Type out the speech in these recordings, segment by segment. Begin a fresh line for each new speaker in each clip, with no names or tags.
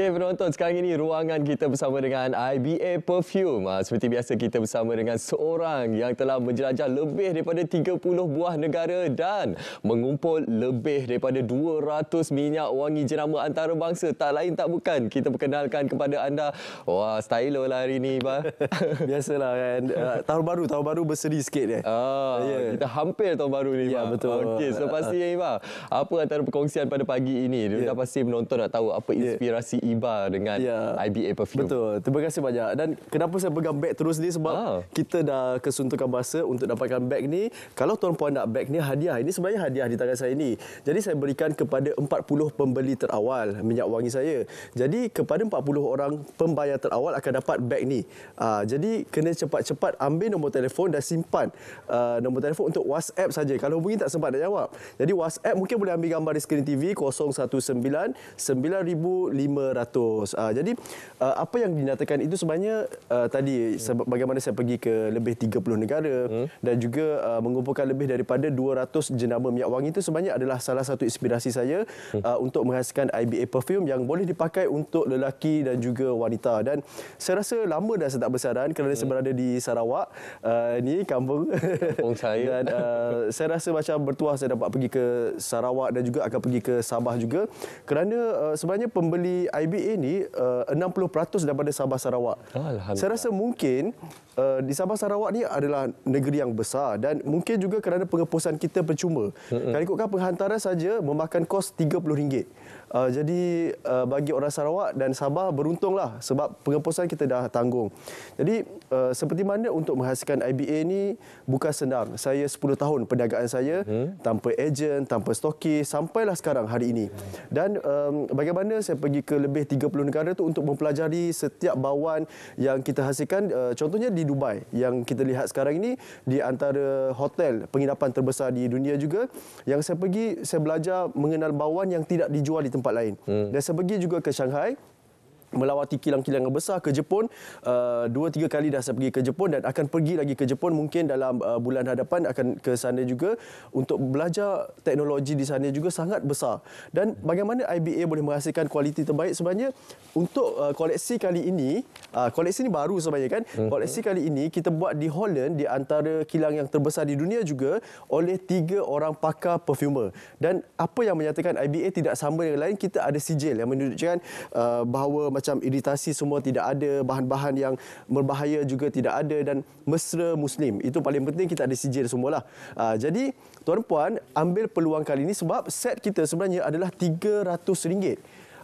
Okey penonton, sekarang ini ruangan kita bersama dengan IBA Perfume. Ha, seperti biasa kita bersama dengan seorang yang telah menjelajah lebih daripada 30 buah negara dan mengumpul lebih daripada 200 minyak wangi jenama antarabangsa. Tak lain tak bukan, kita perkenalkan kepada anda. Wah, stylo lah hari ini, Iba. Biasalah kan. Uh, tahun baru, tahun baru berseri sikit dia. Oh, ah, yeah. Kita hampir tahun baru ni, Iba. Ya, yeah, betul. Okey, so pasti, Iba. Apa antara perkongsian pada pagi ini? Yeah. dah pasti penonton nak tahu apa ya. inspirasi yeah. Iba dengan yeah. IBA Perfume. Betul. Terima kasih banyak. Dan kenapa saya pegang beg
terus ni sebab ah. kita dah kesuntukan masa untuk dapatkan beg ni. Kalau tuan puan nak beg ni hadiah. Ini sebenarnya hadiah di tangan saya ni. Jadi saya berikan kepada 40 pembeli terawal minyak wangi saya. Jadi kepada 40 orang pembayar terawal akan dapat beg ni. Uh, jadi kena cepat-cepat ambil nombor telefon dan simpan uh, nombor telefon untuk WhatsApp saja. Kalau hubungi tak sempat nak jawab. Jadi WhatsApp mungkin boleh ambil gambar di skrin TV 019 9500 200. Uh, ah, jadi uh, apa yang dinyatakan itu sebenarnya uh, tadi hmm. bagaimana saya pergi ke lebih 30 negara hmm. dan juga uh, mengumpulkan lebih daripada 200 jenama minyak wangi itu sebenarnya adalah salah satu inspirasi saya hmm. uh, untuk menghasilkan IBA perfume yang boleh dipakai untuk lelaki dan juga wanita dan saya rasa lama dah saya tak bersaran kerana hmm. saya berada di Sarawak uh, ni kampung kampung saya dan uh, saya rasa macam bertuah saya dapat pergi ke Sarawak dan juga akan pergi ke Sabah juga kerana uh, sebenarnya pembeli IBA ni uh, 60% daripada Sabah Sarawak. Saya rasa mungkin Eh, di Sabah Sarawak ni adalah negeri yang besar dan mungkin juga kerana pengepusan kita percuma. Mm-hmm. Kalau ikutkan penghantaran saja memakan kos RM30. Uh, jadi uh, bagi orang Sarawak dan Sabah beruntunglah sebab pengepusan kita dah tanggung. Jadi uh, seperti mana untuk menghasilkan IBA ni bukan senang. Saya 10 tahun perniagaan saya mm-hmm. tanpa ejen, tanpa stoki sampailah sekarang hari ini. Dan um, bagaimana saya pergi ke lebih 30 negara tu untuk mempelajari setiap bawan yang kita hasilkan uh, contohnya di Dubai yang kita lihat sekarang ini di antara hotel penginapan terbesar di dunia juga yang saya pergi saya belajar mengenal bawang yang tidak dijual di tempat lain hmm. dan saya pergi juga ke Shanghai melawati kilang-kilang yang besar ke Jepun uh, dua tiga kali dah saya pergi ke Jepun dan akan pergi lagi ke Jepun mungkin dalam uh, bulan hadapan akan ke sana juga untuk belajar teknologi di sana juga sangat besar dan bagaimana IBA boleh menghasilkan kualiti terbaik sebenarnya untuk uh, koleksi kali ini uh, koleksi ini baru sebenarnya kan mhm. koleksi kali ini kita buat di Holland di antara kilang yang terbesar di dunia juga oleh tiga orang pakar perfumer dan apa yang menyatakan IBA tidak sama dengan lain kita ada sijil yang menunjukkan uh, bahawa macam iritasi semua tidak ada, bahan-bahan yang berbahaya juga tidak ada dan mesra muslim. Itu paling penting kita ada sijil semualah. Ah, jadi tuan puan ambil peluang kali ini sebab set kita sebenarnya adalah RM300.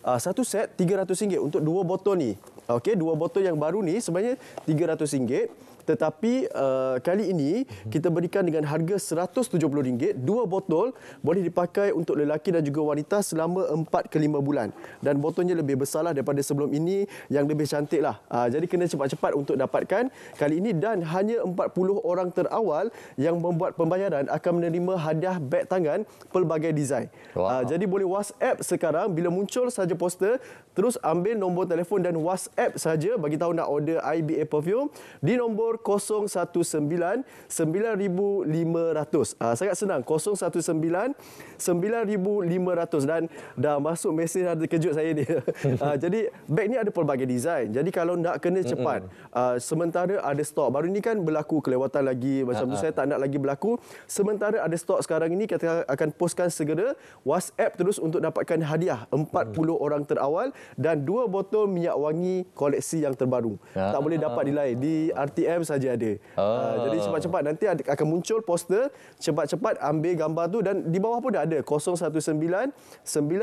Uh, ah, satu set RM300 untuk dua botol ni. Okey, dua botol yang baru ni sebenarnya RM300 tetapi uh, kali ini kita berikan dengan harga RM170 dua botol boleh dipakai untuk lelaki dan juga wanita selama 4 ke 5 bulan dan botolnya lebih besar lah daripada sebelum ini yang lebih cantiklah uh, jadi kena cepat-cepat untuk dapatkan kali ini dan hanya 40 orang terawal yang membuat pembayaran akan menerima hadiah beg tangan pelbagai desain wow. uh, ah, jadi boleh WhatsApp sekarang bila muncul saja poster terus ambil nombor telefon dan WhatsApp saja bagi tahu nak order IBA perfume di nombor uh, sangat senang 019 9500 dan dah masuk mesin ada kejut saya ni ah, jadi beg ni ada pelbagai design jadi kalau nak kena cepat ah, sementara ada stok baru ini kan berlaku kelewatan lagi macam tu saya tak nak lagi berlaku sementara ada stok sekarang ini kita akan postkan segera whatsapp terus untuk dapatkan hadiah 40 orang terawal dan dua botol minyak wangi koleksi yang terbaru ya. tak boleh dapat di lain di RTM saja ada. Oh. Uh, jadi cepat-cepat nanti akan muncul poster, cepat-cepat ambil gambar tu dan di bawah pun dah ada 019 9500.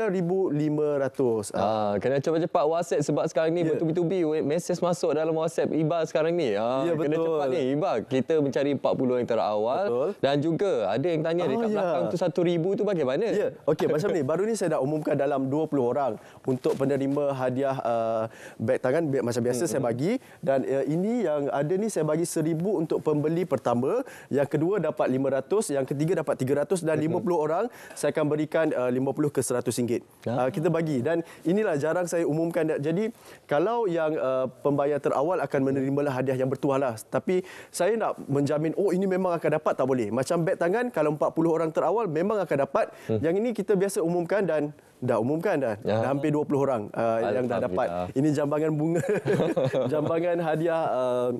Ah, uh.
uh, kena cepat-cepat WhatsApp sebab sekarang ni yeah. bertubi-tubi mesej masuk dalam WhatsApp Iba sekarang ni. Uh, ah, yeah, kena cepat ni Iba. Kita mencari 40 yang terawal betul. dan juga ada yang tanya oh, dekat yeah. Ya. belakang
tu ribu tu bagaimana? Ya. Yeah. Okey, macam ni. Baru ni saya dah umumkan dalam 20 orang untuk penerima hadiah uh, beg tangan macam biasa hmm. saya hmm. bagi dan uh, ini yang ada ni saya bagi bagi seribu untuk pembeli pertama. Yang kedua dapat lima ratus. Yang ketiga dapat tiga ratus. Dan lima puluh orang saya akan berikan eh, lima puluh ke seratus ringgit. Uh, kita bagi. Dan inilah jarang saya umumkan. Jadi kalau yang uh, pembayar terawal akan menerimalah hadiah yang bertuahlah. Tapi saya nak menjamin, oh ini memang akan dapat tak boleh. Macam beg tangan kalau empat puluh orang terawal memang akan dapat. Hmm. Yang ini kita biasa umumkan dan dah umumkan dah, ya. dah hampir 20 orang uh, yang dah dapat. Ini jambangan bunga, jambangan hadiah uh,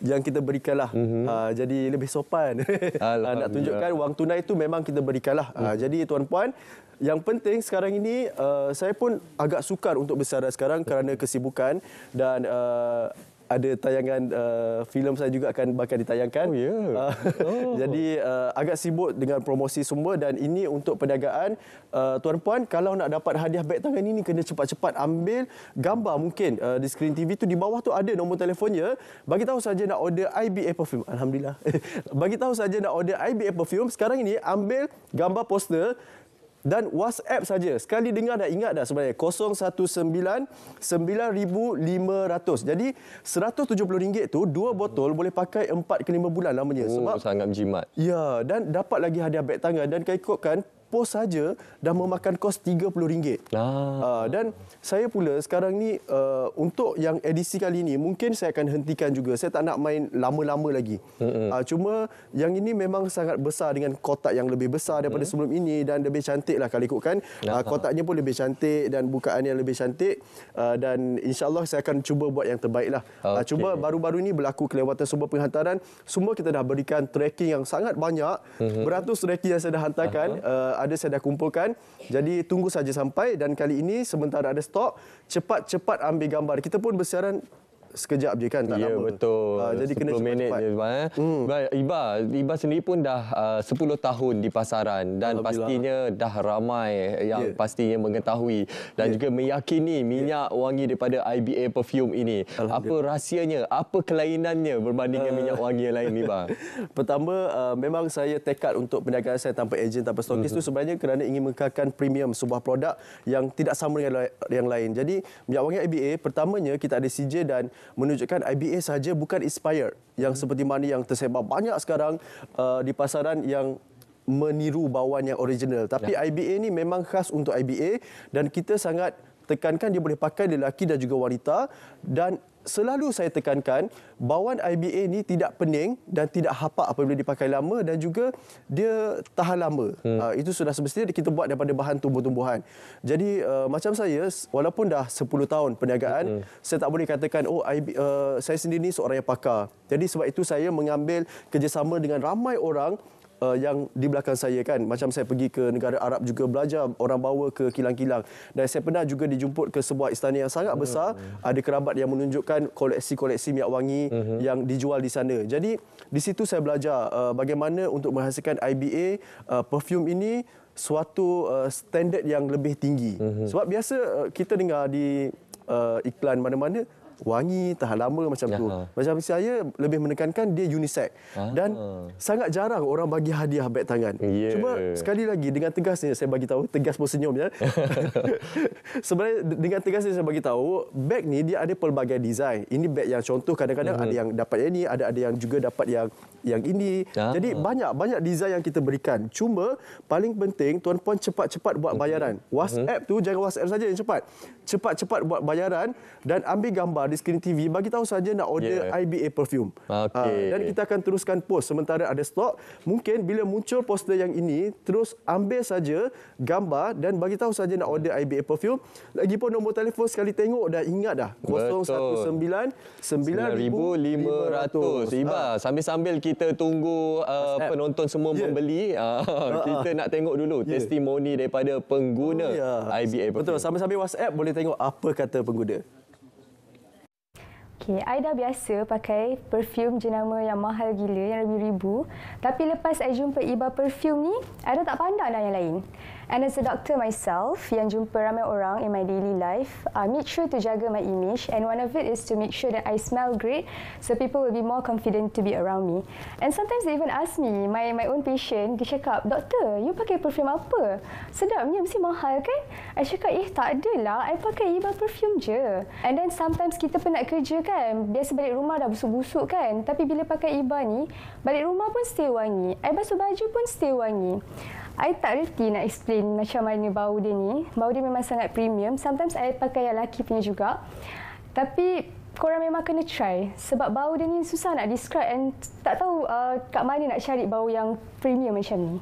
yang kita berikanlah. Uh mhm. -huh. uh, jadi lebih sopan uh, nak tunjukkan wang tunai itu memang kita berikanlah. Uh, uh. Jadi tuan-puan, yang penting sekarang ini uh, saya pun agak sukar untuk bersara sekarang kerana kesibukan dan... Uh, ada tayangan uh, filem saya juga akan bakal ditayangkan. Oh Yeah. Ya. Uh, oh. jadi uh, agak sibuk dengan promosi semua dan ini untuk perniagaan uh, tuan puan kalau nak dapat hadiah beg tangan ini kena cepat-cepat ambil gambar mungkin uh, di skrin TV tu di bawah tu ada nombor telefonnya. Bagi tahu saja nak order IBA perfume. Alhamdulillah. Bagi tahu saja nak order IBA perfume sekarang ini ambil gambar poster dan WhatsApp saja. Sekali dengar dah ingat dah sebenarnya 019-9500. Jadi RM170 tu dua botol hmm. boleh pakai 4 ke 5 bulan lamanya. Oh, sebab
sangat jimat.
Ya, dan dapat lagi hadiah beg tangan. Dan kau ikutkan pos saja dah memakan kos RM30. Ah. ah. dan saya pula sekarang ni ah, untuk yang edisi kali ini mungkin saya akan hentikan juga. Saya tak nak main lama-lama lagi. Mm-hmm. cuma yang ini memang sangat besar dengan kotak yang lebih besar daripada mm-hmm. sebelum ini dan lebih cantik lah kalau ikutkan. Uh, kotaknya pun lebih cantik dan bukaan yang lebih cantik. Uh, dan insyaAllah saya akan cuba buat yang terbaik lah. Okay. cuma baru-baru ini berlaku kelewatan sumber penghantaran. Semua kita dah berikan tracking yang sangat banyak. Mm-hmm. Beratus tracking yang saya dah hantarkan. Uh-huh. uh huh ada saya dah kumpulkan. Jadi tunggu saja sampai dan kali ini sementara ada stok, cepat-cepat ambil gambar. Kita pun bersiaran sekejap je kan tak yeah, lama. Ya betul. Uh, jadi 10 kena minit
je bang eh. Hmm. Iba, Iba sendiri pun dah ah, uh, 10 tahun di pasaran dan pastinya dah ramai yang yeah. pastinya mengetahui dan yeah. juga meyakini ya. minyak yeah. wangi daripada IBA perfume ini. Apa rahsianya? Apa kelainannya berbanding uh. minyak wangi yang lain ni bang? Pertama uh, memang saya tekad untuk perniagaan saya tanpa ejen
tanpa stokis mm-hmm. tu hmm. sebenarnya kerana ingin mengekalkan premium sebuah produk yang tidak sama dengan yang lain. Jadi minyak wangi IBA pertamanya kita ada CJ dan menunjukkan IBA saja bukan inspired yang seperti mana yang tersebar banyak sekarang uh, di pasaran yang meniru bawaan yang original tapi ya. IBA ini memang khas untuk IBA dan kita sangat tekankan dia boleh pakai lelaki dan juga wanita dan selalu saya tekankan bawan IBA ni tidak pening dan tidak hapak apabila dipakai lama dan juga dia tahan lama. Hmm. Ah, itu sudah semestinya kita buat daripada bahan tumbuh-tumbuhan. Jadi uh, macam saya walaupun dah 10 tahun perniagaan hmm. saya tak boleh katakan oh IBA uh, saya sendiri ni seorang yang pakar. Jadi sebab itu saya mengambil kerjasama dengan ramai orang uh, yang di belakang saya kan macam saya pergi ke negara Arab juga belajar orang bawa ke kilang-kilang dan saya pernah juga dijemput ke sebuah istana yang sangat besar mm-hmm. ada kerabat yang menunjukkan koleksi-koleksi minyak wangi mm-hmm. yang dijual di sana jadi di situ saya belajar uh, bagaimana untuk menghasilkan IBA uh, perfume ini suatu uh, standard yang lebih tinggi mm-hmm. sebab biasa uh, kita dengar di uh, iklan mana-mana wangi, tahan lama macam ya. tu. Macam saya lebih menekankan dia unisex. Ah. Dan sangat jarang orang bagi hadiah beg tangan. Yeah. Cuma sekali lagi dengan tegasnya saya bagi tahu, tegas pun senyum ya. Sebenarnya dengan tegasnya saya bagi tahu, beg ni dia ada pelbagai design. Ini beg yang contoh kadang-kadang hmm ada yang dapat yang ini, ada ada yang juga dapat yang yang ini. Ah. Jadi banyak banyak design yang kita berikan. Cuma paling penting tuan puan cepat-cepat buat hmm. bayaran. Hmm. WhatsApp hmm tu jangan WhatsApp saja yang cepat. Cepat-cepat buat bayaran dan ambil gambar di skrin TV bagi tahu saja nak order yeah. IBA perfume.
Ah, okay. Uh, dan
kita akan teruskan post sementara ada stok. Mungkin bila muncul poster yang ini terus ambil saja gambar dan bagi tahu saja nak order IBA perfume. Lagipun nombor telefon
sekali tengok dah ingat dah. 019 9500. Tiba uh. sambil-sambil kita tunggu uh, penonton semua yeah. membeli uh, kita nak tengok dulu yeah. testimoni daripada pengguna oh, yeah. IBA perfume. Betul sambil-sambil WhatsApp boleh tengok apa kata pengguna.
Okay, saya dah biasa pakai perfume jenama yang mahal gila, yang lebih ribu. Tapi lepas saya jumpa Iba Perfume ni, I dah tak pandang dah yang lain. And as a doctor myself, yang jumpa ramai orang in my daily life, I make sure to jaga my image. And one of it is to make sure that I smell great, so people will be more confident to be around me. And sometimes they even ask me, my my own patient, dia cakap, Doktor, you pakai perfume apa? Sedap ni mesti mahal kan? I cakap, eh tak adalah, I pakai Iba perfume je. And then sometimes kita penat kerja kan, biasa balik rumah dah busuk-busuk kan? Tapi bila pakai Iba ni, balik rumah pun stay wangi. I basuh baju pun stay wangi. I tak reti nak explain macam mana bau dia ni. Bau dia memang sangat premium. Sometimes I pakai yang lelaki punya juga. Tapi korang memang kena try. Sebab bau dia ni susah nak describe and tak tahu uh, kat mana nak cari bau yang premium macam ni.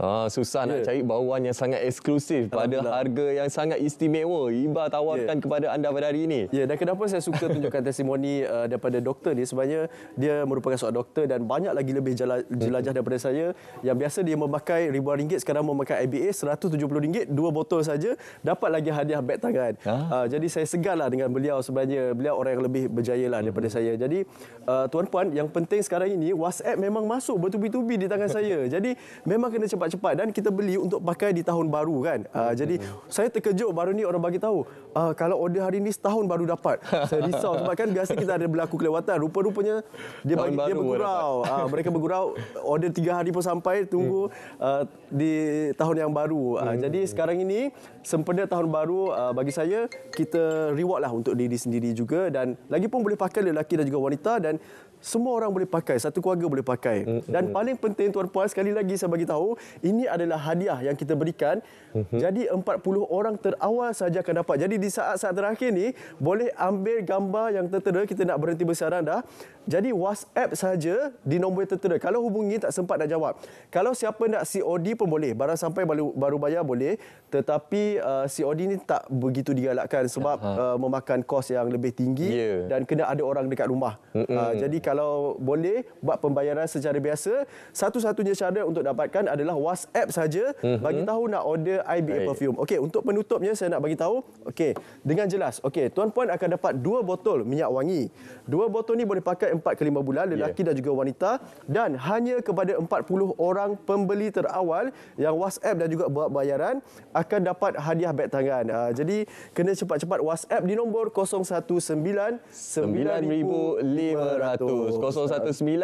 Ah, susah yeah. nak ya. cari bauan yang sangat eksklusif pada harga yang sangat istimewa. Iba tawarkan yeah. kepada anda pada hari ini. Ya, yeah, dan kenapa saya suka tunjukkan testimoni uh, daripada
doktor ni sebenarnya dia merupakan seorang doktor dan banyak lagi lebih jelajah daripada saya yang biasa dia memakai ribuan ringgit sekarang memakai IBA rm ringgit dua botol saja dapat lagi hadiah beg tangan. Ah. Uh, jadi saya segarlah dengan beliau sebenarnya beliau orang yang lebih berjaya lah hmm. daripada hmm saya. Jadi uh, tuan-puan yang penting sekarang ini WhatsApp memang masuk bertubi-tubi di tangan saya. Jadi memang kena cepat cepat-cepat dan kita beli untuk pakai di tahun baru kan. Uh, hmm. jadi hmm, hmm. saya terkejut baru ni orang bagi tahu uh, kalau order hari ni setahun baru dapat. Saya risau sebab kan biasa kita ada berlaku kelewatan. Rupa-rupanya dia bagi dia bergurau. Uh, mereka bergurau order tiga hari pun sampai tunggu uh, di tahun yang baru. Uh, hmm. jadi sekarang ini sempena tahun baru uh, bagi saya kita reward lah untuk diri sendiri juga dan lagi pun boleh pakai lelaki dan juga wanita dan semua orang boleh pakai satu keluarga boleh pakai dan paling penting tuan puan sekali lagi saya bagi tahu ini adalah hadiah yang kita berikan. Mm-hmm. Jadi 40 orang terawal saja akan dapat. Jadi di saat-saat terakhir ni boleh ambil gambar yang tertera kita nak berhenti bersiaran dah. Jadi WhatsApp saja di nombor tertera. Kalau hubungi tak sempat nak jawab. Kalau siapa nak COD pun boleh. Barang sampai baru, baru bayar boleh. Tetapi uh, COD ni tak begitu digalakkan sebab uh-huh. uh, memakan kos yang lebih tinggi yeah. dan kena ada orang dekat rumah. Uh, jadi kalau boleh buat pembayaran secara biasa, satu-satunya cara untuk dapatkan adalah WhatsApp saja uh mhm. -huh. bagi tahu nak order IBA Baik. perfume. Okey, untuk penutupnya saya nak bagi tahu. Okey, dengan jelas. Okey, tuan puan akan dapat dua botol minyak wangi. Dua botol ni boleh pakai 4 ke 5 bulan ya. lelaki yeah. dan juga wanita dan hanya kepada 40 orang pembeli terawal yang WhatsApp dan juga buat bayaran akan dapat hadiah beg tangan. Uh, jadi kena cepat-cepat WhatsApp di nombor 019 9500. 019
9500.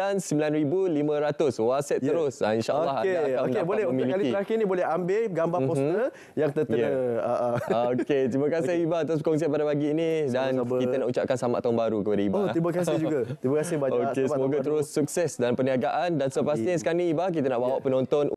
WhatsApp ya. terus. Okay. Ah, InsyaAllah okay. anda akan okay boleh untuk kali terakhir ni boleh ambil gambar mhm. poster mm-hmm. yang tertera. Yeah. Ya. Uh-huh. Ah. Ah, okey, terima kasih okay. Iba atas perkongsian pada pagi ini dan Sama-sama. kita nak ucapkan selamat tahun baru kepada Iba. Oh, terima kasih juga. terima kasih banyak. Okey, semoga terus sukses dan perniagaan dan sepastinya sekarang ni Iba kita nak bawa ya. penonton